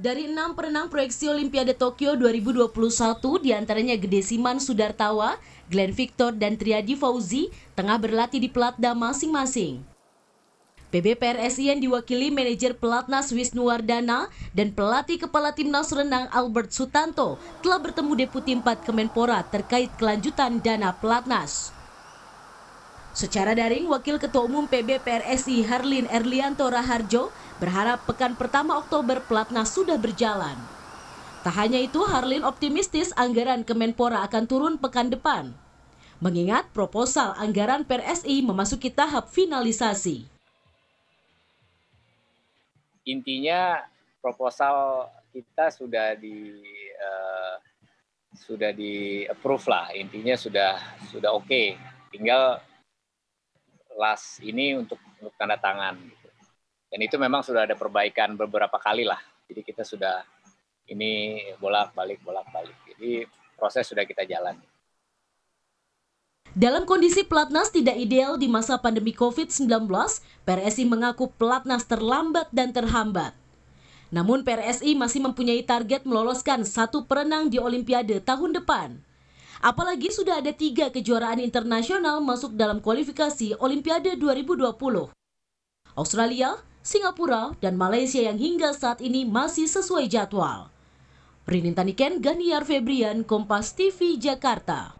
Dari enam perenang proyeksi Olimpiade Tokyo 2021, diantaranya Gede Siman Sudartawa, Glenn Victor, dan Triadi Fauzi tengah berlatih di Platda masing-masing. PB PRSI yang diwakili manajer pelatnas Wisnu Wardana dan pelatih kepala timnas renang Albert Sutanto telah bertemu Deputi 4 Kemenpora terkait kelanjutan dana pelatnas. Secara daring, Wakil Ketua Umum PB PRSI Harlin Erlianto Raharjo berharap pekan pertama Oktober Pelatnas sudah berjalan. Tak hanya itu, Harlin optimistis anggaran Kemenpora akan turun pekan depan. Mengingat proposal anggaran PRSI memasuki tahap finalisasi. Intinya proposal kita sudah di uh, sudah di approve lah, intinya sudah sudah oke. Okay. Tinggal kelas ini untuk, untuk tanda tangan. Gitu. Dan itu memang sudah ada perbaikan beberapa kali lah. Jadi kita sudah ini bolak-balik, bolak-balik. Jadi proses sudah kita jalan. Dalam kondisi pelatnas tidak ideal di masa pandemi COVID-19, PRSI mengaku pelatnas terlambat dan terhambat. Namun PRSI masih mempunyai target meloloskan satu perenang di Olimpiade tahun depan. Apalagi sudah ada tiga kejuaraan internasional masuk dalam kualifikasi Olimpiade 2020. Australia, Singapura, dan Malaysia yang hingga saat ini masih sesuai jadwal. Rinintaniken, Ganiar Febrian, Kompas TV, Jakarta.